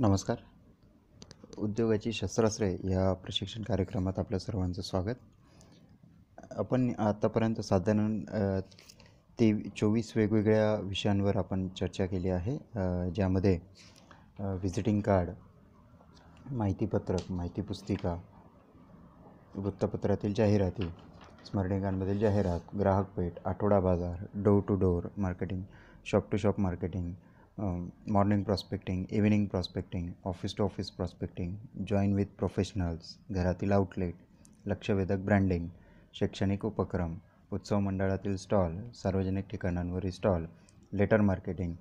नमस्कार उद्योगाची शस्त्रास्त्रे या प्रशिक्षण कार्यक्रमात आपल्या सर्वांचं स्वागत आपण आत्तापर्यंत साधारण ते चोवीस वेगवेगळ्या विषयांवर आपण चर्चा केली आहे ज्यामध्ये व्हिजिटिंग कार्ड माहितीपत्रक माहिती पुस्तिका वृत्तपत्रातील जाहिराती स्मरणिकांमधील जाहिरात ग्राहकपेठ आठवडा बाजार door to door marketing shop to shop marketing morning prospecting evening prospecting office to office prospecting join with professionals घरातील आउटलेट लक्षवेधक ब्रँडिंग शैक्षणिक उपक्रम उत्सव मंडळातील स्टॉल सार्वजनिक ठिकाणांवरील stall letter marketing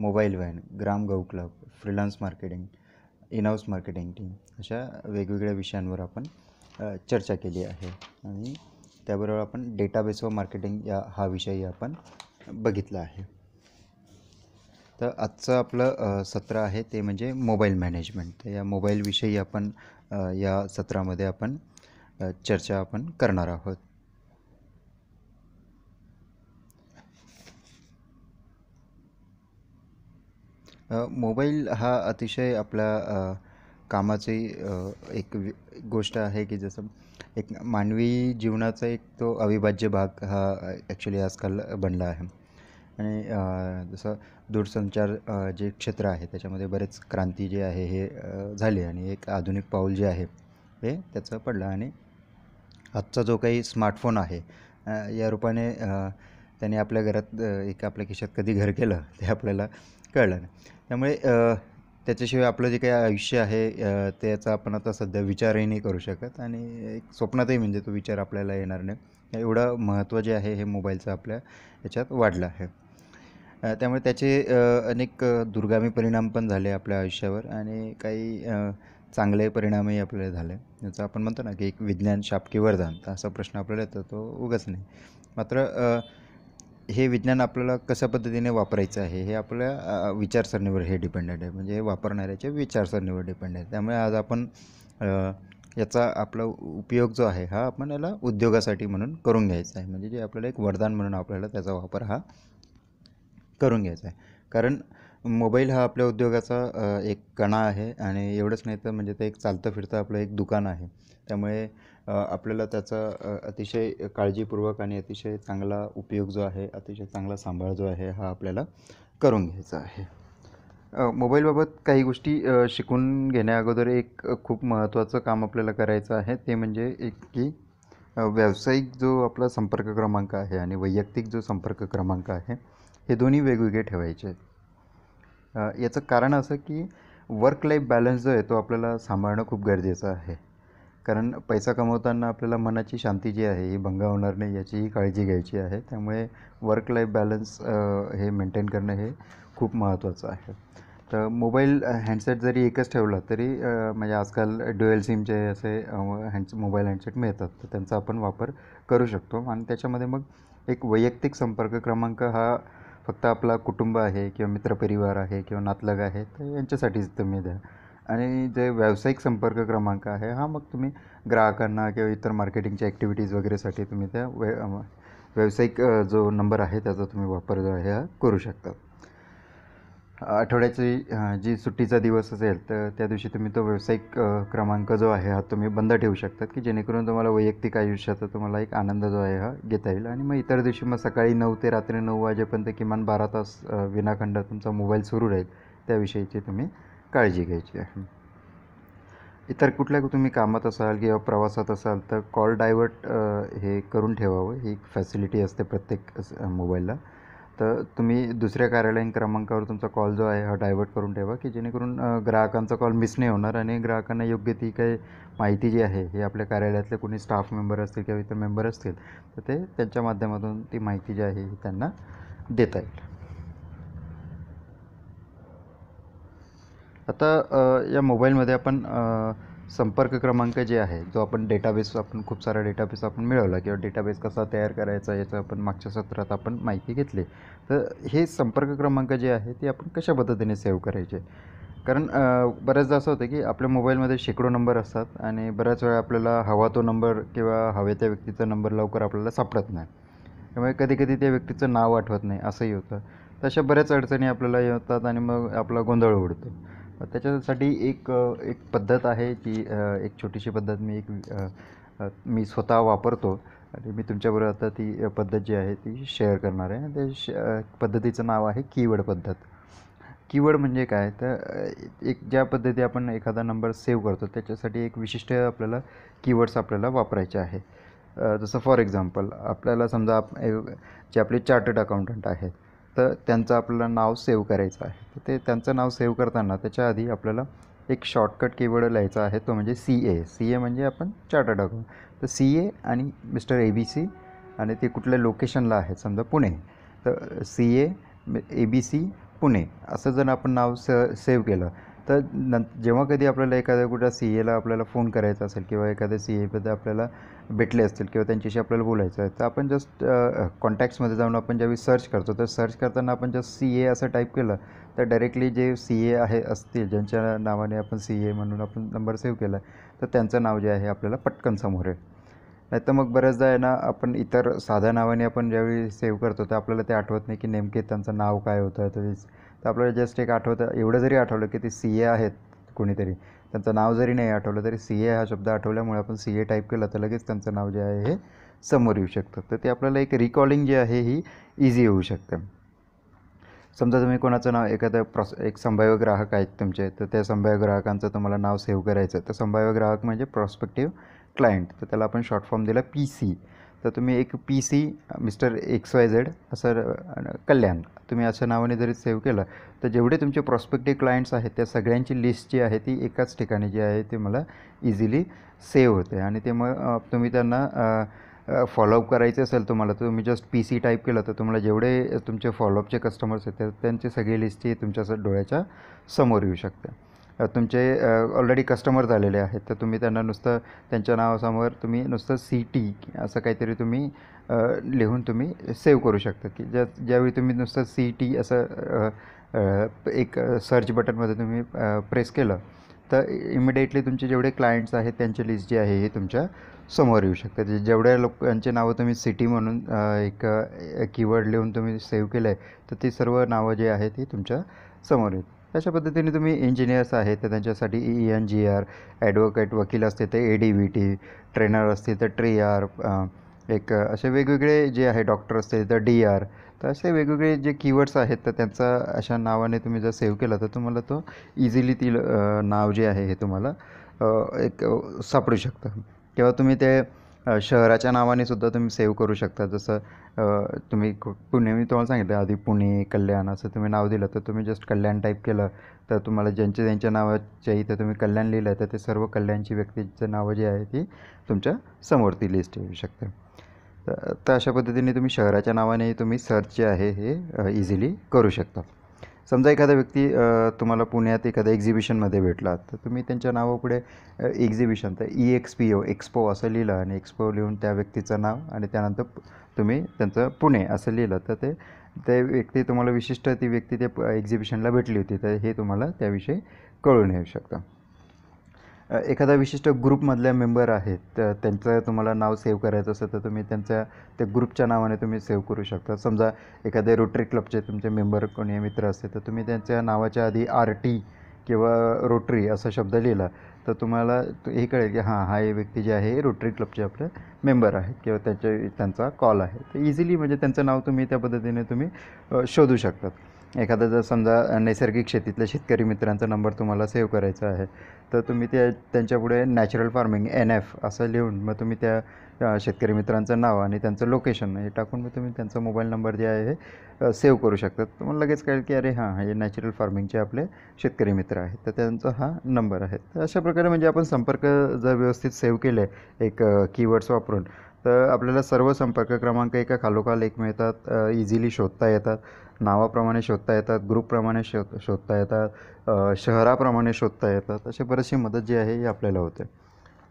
mobile van ग्राम गौ club freelance marketing in house marketing team अशा वेगवेगळ्या विषयांवर आपण चर्चा केली आहे आणि त्याबरोबर आपण डेटाबेस व मार्केटिंग या हा विषयही आपण बघितला आहे तर आजचं आपलं सत्र आहे ते म्हणजे मोबाईल मॅनेजमेंट तर या मोबाईलविषयी आपण या सत्रामध्ये आपण चर्चा आपण करणार आहोत मोबाईल हा अतिशय आपला कामाची एक गोष्ट आहे की जसं एक मानवी जीवनाचा एक तो अविभाज्य भाग हा ॲक्च्युली आजकाल बनला आहे आणि जसं दूरसंचार जे क्षेत्र आहे त्याच्यामध्ये बरेच क्रांती जे आहे हे झाली आणि एक आधुनिक पाऊल जे आहे ते त्याचं पडलं आणि आजचा जो काही स्मार्टफोन आहे या रूपाने त्याने आपल्या घरात एक आपल्या खिशात कधी घर केलं ते आपल्याला कळलं नाही त्यामुळे त्याच्याशिवाय आपलं जे काही आयुष्य आहे त्याचा आपण आता सध्या विचारही नाही करू शकत आणि एक स्वप्नातही म्हणजे तो विचार आपल्याला येणार नाही एवढं महत्त्व जे आहे हे मोबाईलचं आपल्या याच्यात वाढलं आहे त्यामुळे त्याचे अनेक दुर्गामी परिणाम पण झाले आपल्या आयुष्यावर आणि काही चांगले परिणामही आपल्याला झाले याचा आपण म्हणतो ना की एक विज्ञान शापकी वरदान तर असा प्रश्न आपल्याला येतो तो उगाच नाही मात्र हे विज्ञान आपल्याला कशा पद्धतीने वापरायचं आहे हे आपल्या विचारसरणीवर हे डिपेंडेंट आहे म्हणजे हे वापरणाऱ्याच्या विचारसरणीवर डिपेंड आहे त्यामुळे आज आपण याचा आपला उपयोग जो आहे हा आपण याला उद्योगासाठी म्हणून करून घ्यायचा आहे म्हणजे जे आपल्याला एक वरदान म्हणून आपल्याला त्याचा वापर हा करून घ्यायचा आहे कारण मोबाईल हा आपल्या उद्योगाचा एक कणा आहे आणि एवढंच नाही तर म्हणजे ते एक चालतं फिरतं आपलं एक दुकान आहे त्यामुळे आपल्याला त्याचा अतिशय काळजीपूर्वक आणि अतिशय चांगला उपयोग जो आहे अतिशय चांगला सांभाळ जो आहे हा आपल्याला करून घ्यायचा आहे मोबाईलबाबत काही गोष्टी शिकून घेण्याअगोदर एक खूप महत्त्वाचं काम आपल्याला करायचं आहे ते म्हणजे एक की व्यावसायिक जो आपला संपर्क क्रमांक आहे आणि वैयक्तिक जो संपर्क क्रमांक आहे हे दोन्ही वेगवेगळे ठेवायचे आहेत याचं कारण असं की वर्क लाईफ बॅलन्स जो आहे तो आपल्याला सांभाळणं खूप गरजेचं आहे कारण पैसा कमवताना आपल्याला मनाची शांती जी आहे ही भंग होणार नाही याचीही काळजी घ्यायची आहे त्यामुळे वर्क लाईफ बॅलन्स हे मेंटेन करणं हे खूप महत्त्वाचं आहे तर मोबाईल हँडसेट जरी एकच ठेवला तरी म्हणजे आजकाल डुएल सिमचे असे हँड मोबाईल हँडसेट मिळतात तर त्यांचा आपण वापर करू शकतो आणि त्याच्यामध्ये मग एक वैयक्तिक संपर्क क्रमांक हा फक्त आपला कुटुंब आहे किंवा मित्रपरिवार आहे किंवा नातलग आहे तर यांच्यासाठीच तुम्ही द्या आणि जे व्यावसायिक संपर्क क्रमांक आहे हा मग तुम्ही ग्राहकांना किंवा इतर मार्केटिंगच्या ॲक्टिव्हिटीज वगैरेसाठी तुम्ही त्या व्य व्यावसायिक जो नंबर आहे त्याचा तुम्ही वापर जो आहे हा करू शकता आठवड्याची जी सुट्टीचा दिवस असेल तर त्या दिवशी तुम्ही तो व्यावसायिक क्रमांक जो आहे हा तुम्ही बंद ठेवू शकतात की जेणेकरून तुम्हाला वैयक्तिक आयुष्याचा तुम्हाला एक आनंद जो आहे हा घेता येईल आणि मग इतर दिवशी मग सकाळी नऊ ते रात्री नऊ वाजेपर्यंत किमान बारा तास विनाखंड तुमचा मोबाईल सुरू राहील त्याविषयीची तुम्ही काळजी घ्यायची आहे इतर कुठल्या तुम्ही कामात असाल किंवा प्रवासात असाल तर कॉल डायवर्ट हे करून ठेवावं ही एक फॅसिलिटी असते प्रत्येक मोबाईलला तर तुम्ही दुसऱ्या कार्यालयीन क्रमांकावर तुमचा कॉल जो आहे हा डायवर्ट करून ठेवा की जेणेकरून ग्राहकांचा कॉल मिस नाही होणार आणि ग्राहकांना योग्य ती काही माहिती जी आहे हे आपल्या कार्यालयातले कोणी स्टाफ मेंबर असतील किंवा इतर मेंबर असतील तर ते त्यांच्या माध्यमातून ती माहिती जी आहे ही त्यांना देता येईल आता या मोबाईलमध्ये आपण संपर्क क्रमांक जे आहे जो आपण डेटाबेस आपण खूप सारा डेटाबेस आपण मिळवला किंवा डेटाबेस कसा तयार करायचा याचं आपण मागच्या सत्रात आपण माहिती घेतली तर हे संपर्क क्रमांक जे आहे ते आपण कशा पद्धतीने सेव्ह करायचे कारण बऱ्याचदा असं होतं की आपल्या मोबाईलमध्ये शेकडो नंबर असतात आणि बऱ्याच वेळा आपल्याला हवा तो नंबर किंवा हवे त्या व्यक्तीचा नंबर लवकर आपल्याला सापडत नाही त्यामुळे कधी कधी त्या व्यक्तीचं नाव आठवत नाही असंही होतं तशा बऱ्याच अडचणी आपल्याला येतात आणि मग आपला गोंधळ उडतो त्याच्यासाठी एक एक पद्धत आहे की एक छोटीशी पद्धत मी एक मी स्वतः वापरतो आणि मी तुमच्याबरोबर आता ती पद्धत जी आहे ती शेअर करणार आहे ते श पद्धतीचं नाव आहे कीवर्ड पद्धत कीवर्ड म्हणजे काय तर एक ज्या पद्धती आपण एखादा नंबर सेव्ह करतो त्याच्यासाठी एक विशिष्ट आपल्याला कीवर्ड्स आपल्याला वापरायचे आहे जसं फॉर एक्झाम्पल आपल्याला समजा आप जे आपले चार्टर्ड अकाउंटंट आहेत तर त्यांचं आपल्याला नाव सेव्ह करायचं आहे तर ते त्यांचं नाव सेव्ह करताना त्याच्या आधी आपल्याला एक शॉर्टकट कीवर्ड लिहायचा आहे तो म्हणजे सी ए सी ए म्हणजे आपण चार्टर्ड अकाउंट तर सी ए आणि मिस्टर ए बी सी आणि ते कुठल्या लोकेशनला आहे समजा पुणे तर C A A B C Pune असं जर आपण नाव स सेव्ह केलं तर न जेव्हा कधी आपल्याला एखाद्या कुठं सी एला आपल्याला फोन करायचा असेल किंवा एखाद्या सी एमध्ये आपल्याला भेटले असतील किंवा त्यांच्याशी आपल्याला बोलायचं आहे तर आपण जस्ट कॉन्टॅक्ट्समध्ये जाऊन आपण ज्यावेळी सर्च करतो तर सर्च करताना आपण जस्ट सी ए असं टाईप केलं तर डायरेक्टली जे सी ए आहे असतील ज्यांच्या नावाने आपण सी ए म्हणून आपण नंबर सेव्ह केला तर त्यांचं नाव जे आहे आपल्याला पटकन समोर येईल नाहीतर मग बऱ्याचदा आहे ना आपण इतर साध्या नावाने आपण ज्यावेळी सेव्ह करतो तर आपल्याला ते आठवत नाही की नेमके त्यांचं नाव काय होतं तर तर आपल्याला जस्ट एक आठवतं एवढं जरी आठवलं की ते सी ए आहेत कोणीतरी त्यांचं नाव जरी नाही आठवलं तरी सी ए हा शब्द आठवल्यामुळे आपण सी ए टाईप केलं तर लगेच त्यांचं नाव जे आहे हे समोर येऊ शकतं तर ते आपल्याला एक रिकॉलिंग जे आहे ही इझी होऊ शकते समजा तुम्ही कोणाचं नाव एखादं प्रॉस एक संभाव्य ग्राहक आहेत तुमचे तर त्या संभाव्य ग्राहकांचं तुम्हाला नाव सेव्ह करायचं तर संभाव्य ग्राहक म्हणजे प्रॉस्पेक्टिव्ह क्लायंट तर त्याला आपण शॉर्ट फॉर्म दिला पी सी तर तुम्ही एक P C mister X Y Z असं कल्याण तुम्ही असं नावाने जरी सेव्ह केलं तर जेवढे तुमचे प्रॉस्पेक्टिव्ह क्लायंट्स आहेत त्या सगळ्यांची लिस्ट जी आहे ती एकाच ठिकाणी जी आहे ती मला इझिली सेव्ह होते आणि ते मग तुम्ही त्यांना फॉलोअप करायचे असेल तुम्हाला तर तुम्ही जस्ट पी सी टाईप केलं तर तुम्हाला जेवढे तुमचे फॉलोअपचे कस्टमर्स आहेत त्यांची सगळी लिस्ट ही तुमच्या डोळ्याच्या समोर येऊ शकते तुमचे ऑलरेडी कस्टमर झालेले आहेत तर तुम्ही त्यांना नुसतं त्यांच्या नावासमोर तुम्ही नुसतं सी टी असं काहीतरी तुम्ही लिहून तुम्ही सेव्ह करू शकता की ज्या ज्यावेळी तुम्ही नुसतं सी टी असं एक सर्च बटनमध्ये तुम्ही प्रेस केलं तर इमिडिएटली तुमचे जेवढे क्लायंट्स आहेत त्यांची लिस्ट जी आहे हे तुमच्या समोर येऊ शकते जेवढ्या लोकांचे नावं तुम्ही सिटी म्हणून एक कीवर्ड लिहून तुम्ही सेव्ह केलं आहे तर ती सर्व नावं जी आहेत ती तुमच्या समोर येत अशा पद्धतीने तुम्ही इंजिनियर्स आहेत तर त्यांच्यासाठी E N G R advocate वकील असते ते A D V T trainer असते तर ट्री आर एक असे वेगवेगळे जे आहे डॉक्टर असते तर डी आर तर असे वेगवेगळे जे कीवर्ड्स आहेत तर त्यांचा अशा नावाने तुम्ही जर सेव्ह केला तर तुम्हाला तो इझिली ती नाव जे आहे हे तुम्हाला एक सापडू शकतं किंवा तुम्ही ते शहराच्या नावाने सुद्धा तुम्ही सेव्ह करू शकता जसं तुम्ही पुणे मी तुम्हाला सांगितलं आधी पुणे कल्याण असं तुम्ही नाव दिलं तर तुम्ही जस्ट कल्याण टाईप केलं तर तुम्हाला ज्यांच्या ज्यांच्या नावाच्या इथे तुम्ही कल्याण लिहिलं तर ते सर्व कल्याणची व्यक्तीचं नावं जी आहे ती तुमच्या समोरती लिस्ट येऊ शकते तर अशा पद्धतीने तुम्ही शहराच्या नावाने तुम्ही सर्च जे आहे हे इझिली करू शकता समजा एखादा व्यक्ती तुम्हाला पुण्यात एखाद्या एक्झिबिशनमध्ये भेटला तर तुम्ही त्यांच्या नावापुढे एक्झिबिशन तर E X P O expo असं लिहिलं आणि एक्सपो लिहून त्या व्यक्तीचं नाव आणि त्यानंतर तुम्ही त्यांचं पुणे असं लिहिलं तर ते ते व्यक्ती तुम्हाला विशिष्ट ती व्यक्ती ते एक्झिबिशनला भेटली होती तर हे तुम्हाला त्याविषयी कळून येऊ शकतं एखादा विशिष्ट ग्रुपमधल्या मेंबर आहेत तर त्यांचं तुम्हाला नाव सेव्ह करायचं असेल तर तुम्ही त्यांच्या त्या ग्रुपच्या नावाने तुम्ही सेव्ह करू शकता समजा एखाद्या रोटरी क्लबचे तुमचे मेंबर कोणी मित्र असते तर तुम्ही त्यांच्या नावाच्या आधी आर टी किंवा रोटरी असा शब्द लिहिला तर तुम्हाला हे कळेल की हां हा हे व्यक्ती जे आहे रोटरी क्लबचे आपले मेंबर आहेत किंवा त्यांचे त्यांचा कॉल आहे तर इझिली म्हणजे त्यांचं नाव तुम्ही त्या पद्धतीने तुम्ही शोधू शकतात एखादा जर समजा नैसर्गिक शेतीतल्या शेतकरी मित्रांचा नंबर तुम्हाला सेव्ह करायचा आहे तर तुम्ही त्या त्यांच्यापुढे नॅचरल फार्मिंग एन एफ असं लिहून मग तुम्ही त्या शेतकरी मित्रांचं नाव आणि त्यांचं लोकेशन हे टाकून मग तुम्ही त्यांचा मोबाईल नंबर जे आहे हे सेव्ह करू शकतात तुम्हाला लगेच कळेल की अरे हां हे नॅचरल फार्मिंगचे आपले शेतकरी मित्र आहेत तर त्यांचा हा नंबर आहे तर अशा प्रकारे म्हणजे आपण संपर्क जर व्यवस्थित सेव्ह केले एक कीवर्ड्स वापरून तर आपल्याला सर्व संपर्क क्रमांक एका खालोखाल एक मिळतात इझिली शोधता येतात नावाप्रमाणे शोधता येतात ग्रुपप्रमाणे शो शोधता येतात शहराप्रमाणे शोधता येतात अशी बरीचशी मदत जी आहे ही आपल्याला होते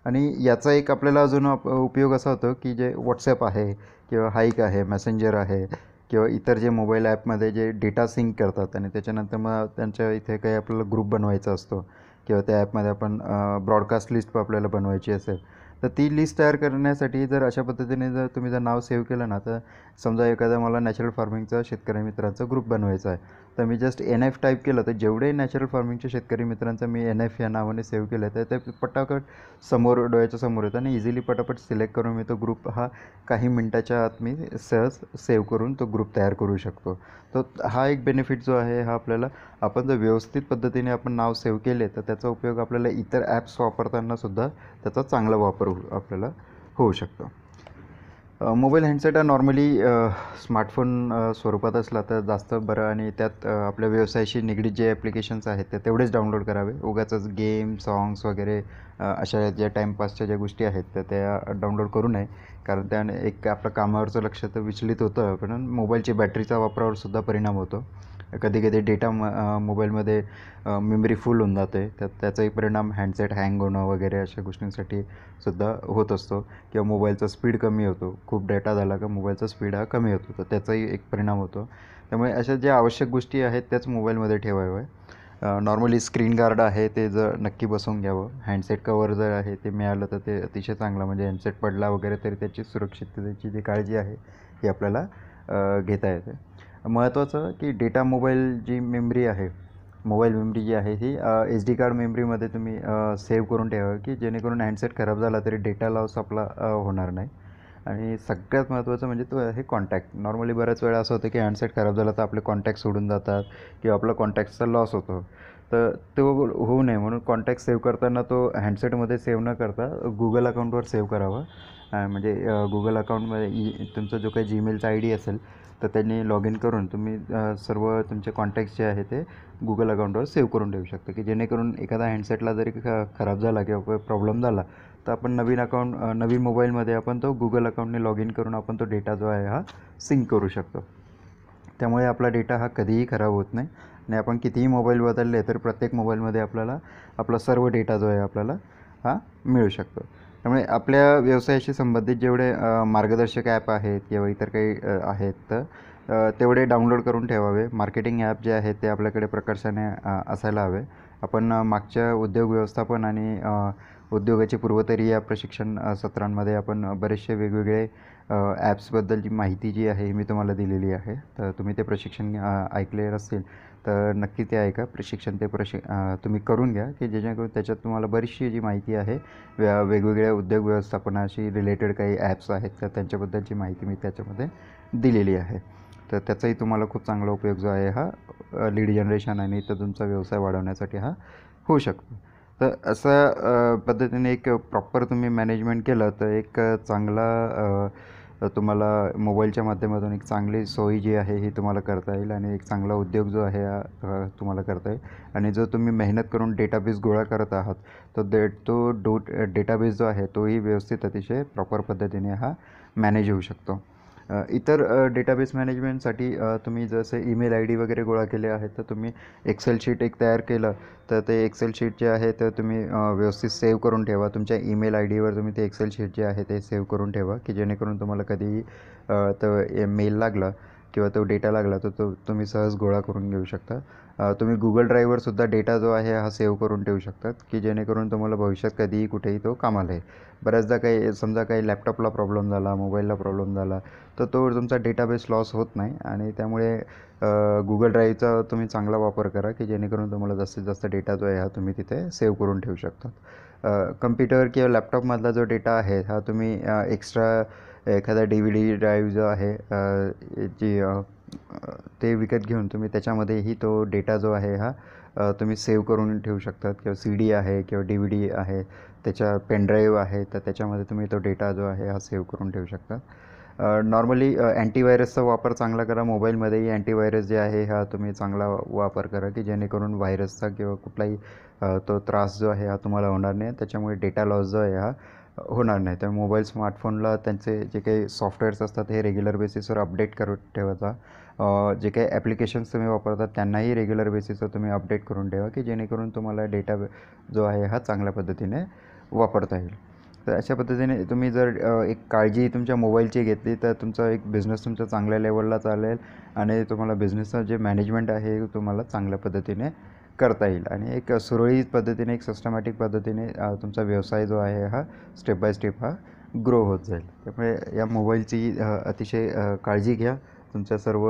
आणि याचा एक आपल्याला अजून उपयोग असा होतो की जे व्हॉट्सॲप आहे किंवा हाईक आहे मेसेंजर आहे किंवा इतर जे मोबाईल ॲपमध्ये जे डेटा सिंक करतात आणि त्याच्यानंतर मग त्यांच्या इथे काही आपल्याला ग्रुप बनवायचा असतो किंवा त्या ॲपमध्ये आपण ब्रॉडकास्ट लिस्ट आपल्याला बनवायची असेल तर ती लिस्ट तयार करण्यासाठी जर अशा पद्धतीने जर तुम्ही जर नाव सेव्ह केलं ना तर समजा एखादा मला नॅचरल फार्मिंगचा शेतकरी मित्रांचा ग्रुप बनवायचा आहे तर मी जस्ट एन एफ टाईप केलं तर जेवढे नॅचरल फार्मिंगचे शेतकरी मित्रांचं मी एन एफ या नावाने सेव्ह केलं तर ते पटापट समोर डोळ्याच्या समोर येतं आणि इझिली पटापट सिलेक्ट करून मी तो ग्रुप हा काही मिनटाच्या आत मी सहज सेव्ह करून तो ग्रुप तयार करू शकतो तर हा एक बेनिफिट जो आहे हा आपल्याला आपण जर व्यवस्थित पद्धतीने आपण नाव सेव्ह केले तर त्याचा उपयोग आपल्याला इतर ॲप्स वापरतानासुद्धा त्याचा चांगला वापर हो, आपल्याला होऊ शकतो मोबाईल हँडसेट हा नॉर्मली स्मार्टफोन स्वरूपात असला तर जास्त बरं आणि त्यात आपल्या व्यवसायाशी निगडीत जे ॲप्लिकेशन्स आहेत ते तेवढेच डाउनलोड करावे उगाचच गेम सॉंग्स वगैरे अशा ज्या टाईमपासच्या ज्या गोष्टी आहेत त्या त्या डाउनलोड करू नये कारण त्याने एक आपलं कामावरचं लक्ष तर विचलित होतं पण मोबाईलची बॅटरीचा वापरावर सुद्धा परिणाम होतो कधी कधी डेटा म मोबाईलमध्ये मेमरी फुल होऊन जाते त्या त्याचाही परिणाम हँडसेट हँग होणं वगैरे अशा गोष्टींसाठी सुद्धा होत असतो किंवा मोबाईलचा स्पीड कमी होतो खूप डेटा झाला का मोबाईलचा स्पीड हा कमी होतो तर त्याचाही एक परिणाम होतो त्यामुळे अशा ज्या आवश्यक गोष्टी आहेत त्याच मोबाईलमध्ये ठेवाव्या नॉर्मली स्क्रीन गार्ड आहे ते जर नक्की बसवून घ्यावं हँडसेट कवर जर आहे ते मिळालं तर ते अतिशय चांगलं म्हणजे हँडसेट पडला वगैरे तरी त्याची सुरक्षिततेची जी काळजी आहे ती आपल्याला घेता येते महत्त्वाचं की डेटा मोबाईल जी मेमरी आहे मोबाईल मेमरी जी आहे ही एच डी कार्ड मेमरीमध्ये तुम्ही सेव्ह करून ठेवा की जेणेकरून हँडसेट खराब झाला तरी डेटा लॉस आपला होणार नाही आणि सगळ्यात महत्त्वाचं म्हणजे तो आहे कॉन्टॅक्ट नॉर्मली बऱ्याच वेळा असं होतं की हँडसेट खराब झाला तर आपले कॉन्टॅक्ट सोडून जातात किंवा आपला कॉन्टॅक्टचा लॉस होतो तर तो होऊ नये म्हणून कॉन्टॅक्ट सेव्ह करताना तो हँडसेटमध्ये सेव्ह न करता गुगल अकाउंटवर सेव्ह करावा म्हणजे गुगल अकाउंटमध्ये ई तुमचा जो काही जीमेलचा आय डी असेल तर त्यांनी लॉग इन करून तुम्ही सर्व तुमचे कॉन्टॅक्ट जे आहे ते गुगल अकाउंटवर सेव्ह करून ठेवू शकता की जेणेकरून एखादा हँडसेटला जरी खराब झाला किंवा प्रॉब्लेम झाला तर आपण नवीन अकाउंट नवीन मोबाईलमध्ये आपण तो गुगल अकाउंटने लॉग इन करून आपण तो डेटा जो आहे हा सिंक करू शकतो त्यामुळे आपला डेटा हा कधीही खराब होत नाही आणि आपण कितीही मोबाईल बदलले तर प्रत्येक मोबाईलमध्ये आपल्याला आपला सर्व डेटा जो आहे आपल्याला हा मिळू शकतो त्यामुळे आपल्या व्यवसायाशी संबंधित जेवढे मार्गदर्शक ॲप आहेत किंवा इतर काही आहेत तर तेवढे डाउनलोड करून ठेवावे मार्केटिंग ॲप जे आहेत ते आपल्याकडे प्रकर्षाने असायला हवे आपण मागच्या उद्योग व्यवस्थापन आणि उद्योगाचे पूर्वतरी या प्रशिक्षण सत्रांमध्ये आपण बरेचसे वेगवेगळे ॲप्सबद्दलची माहिती जी आहे मी तुम्हाला दिलेली आहे तर तुम्ही ते प्रशिक्षण ऐकले असेल तर नक्की ते ऐका प्रशिक्षण ते प्रशि तुम्ही करून घ्या की जेणेकरून त्याच्यात तुम्हाला बरीचशी जी माहिती आहे वेगवेगळ्या उद्योग व्यवस्थापनाशी रिलेटेड काही ॲप्स आहेत तर त्यांच्याबद्दलची माहिती मी त्याच्यामध्ये दिलेली आहे तर त्याचाही तुम्हाला खूप चांगला उपयोग जो आहे हा लीड जनरेशन आणि तर तुमचा व्यवसाय वाढवण्यासाठी हा होऊ शकतो तर असं पद्धतीने एक प्रॉपर तुम्ही मॅनेजमेंट केलं तर एक चांगला तुम्हाला मोबाईलच्या माध्यमातून एक चांगली सोयी जी आहे ही तुम्हाला करता येईल आणि एक चांगला उद्योग जो आहे हा तुम्हाला करता येईल आणि जो तुम्ही मेहनत करून डेटाबेस गोळा करत आहात तो दे तो डो डेटाबेस जो आहे तोही व्यवस्थित अतिशय प्रॉपर पद्धतीने हा मॅनेज होऊ शकतो इतर डेटाबेस मॅनेजमेंटसाठी तुम्ही जसे ईमेल आय डी वगैरे गोळा केले आहेत तर तुम्ही एक्सेल शीट एक तयार केलं तर ते एक्सेल शीट जे आहे तर तुम्ही व्यवस्थित सेव्ह करून ठेवा तुमच्या ईमेल आय डीवर तुम्ही ते एक्सेल शीट जे आहे ते सेव्ह करून ठेवा की जेणेकरून तुम्हाला कधीही तर मेल लागला किंवा तो डेटा लागला तर तो तुम्ही सहज गोळा करून घेऊ शकता तुम्ही गुगल ड्राईव्हवरसुद्धा सुद्धा डेटा जो आहे हा सेव्ह करून ठेवू शकतात की जेणेकरून तुम्हाला भविष्यात कधीही कुठेही तो कामाला आहे बऱ्याचदा काही समजा काही लॅपटॉपला प्रॉब्लेम झाला मोबाईलला प्रॉब्लेम झाला तर तो तुमचा डेटाबेस लॉस होत नाही आणि त्यामुळे गुगल ड्राईव्हचा तुम्ही चांगला वापर करा की जेणेकरून तुम्हाला जास्तीत जास्त डेटा जो आहे हा तुम्ही तिथे सेव्ह करून ठेवू शकतात कम्प्युटर किंवा लॅपटॉपमधला जो डेटा आहे हा तुम्ही एक्स्ट्रा एखादा डी व्ही डी ड्राईव्ह जो आहे जी ते विकत घेऊन तुम्ही त्याच्यामध्येही तो डेटा जो आहे हा तुम्ही सेव्ह करून ठेवू शकतात किंवा सी डी आहे किंवा डी व्ही डी आहे त्याच्या पेनड्राईव्ह आहे तर त्याच्यामध्ये तुम्ही तो डेटा जो आहे हा सेव्ह करून ठेवू शकता नॉर्मली अँटीव्हायरसचा वापर चांगला करा मोबाईलमध्येही अँटीव्हायरस जे आहे हा तुम्ही चांगला वापर करा की जेणेकरून व्हायरसचा किंवा कुठलाही तो त्रास जो आहे हा तुम्हाला होणार नाही त्याच्यामुळे डेटा लॉस जो आहे हा होणार नाही तर मोबाईल स्मार्टफोनला त्यांचे जे काही सॉफ्टवेअर्स असतात हे रेग्युलर बेसिसवर अपडेट करून ठेवायचा जे काही ॲप्लिकेशन्स तुम्ही वापरता त्यांनाही रेग्युलर बेसिसवर तुम्ही अपडेट करून ठेवा की जेणेकरून तुम्हाला डेटा जो आहे हा चांगल्या पद्धतीने वापरता येईल तर अशा पद्धतीने तुम्ही जर एक काळजी तुमच्या मोबाईलची घेतली तर तुमचा एक बिझनेस तुमचा चांगल्या लेवलला चालेल आणि तुम्हाला बिझनेसचं जे मॅनेजमेंट आहे तुम्हाला चांगल्या पद्धतीने करता येईल आणि एक सुरळीत पद्धतीने एक सिस्टमॅटिक पद्धतीने तुमचा व्यवसाय जो आहे हा स्टेप बाय स्टेप हा ग्रो होत जाईल त्यामुळे या मोबाईलची अतिशय काळजी घ्या तुमच्या सर्व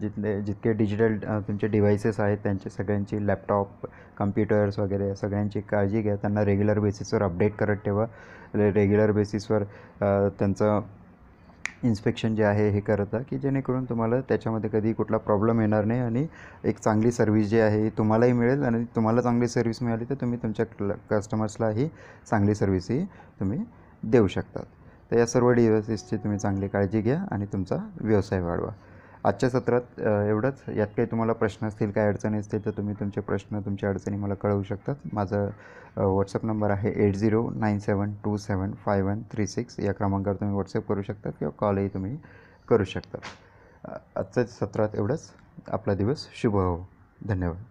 जितले जितके डिजिटल तुमचे डिव्हायसेस आहेत त्यांचे सगळ्यांची लॅपटॉप कम्प्युटर्स वगैरे सगळ्यांची काळजी घ्या त्यांना रेग्युलर बेसिसवर अपडेट करत ठेवा रेग्युलर बेसिसवर त्यांचं इन्स्पेक्शन जे आहे हे करता की जेणेकरून तुम्हाला त्याच्यामध्ये कधी कुठला प्रॉब्लेम येणार नाही आणि एक चांगली सर्व्हिस जी आहे तुम्हालाही मिळेल आणि तुम्हाला चांगली सर्व्हिस मिळाली तर तुम्ही तुमच्या कस्टमर्सलाही चांगली सर्व्हिस ही तुम्ही देऊ शकतात तर या सर्व डिव्हायसेसची तुम्ही चांगली काळजी घ्या आणि तुमचा व्यवसाय वाढवा आजच्या सत्रात एवढंच यात काही तुम्हाला प्रश्न असतील काय अडचणी असतील तर तुम्ही तुमचे प्रश्न तुमच्या अडचणी मला कळवू शकतात माझं व्हॉट्सअप नंबर आहे eight zero nine seven two seven five one three six या क्रमांकावर तुम्ही व्हॉट्सअप करू शकतात किंवा कॉलही तुम्ही करू शकता आजच्या सत्रात एवढंच आपला दिवस शुभ हो धन्यवाद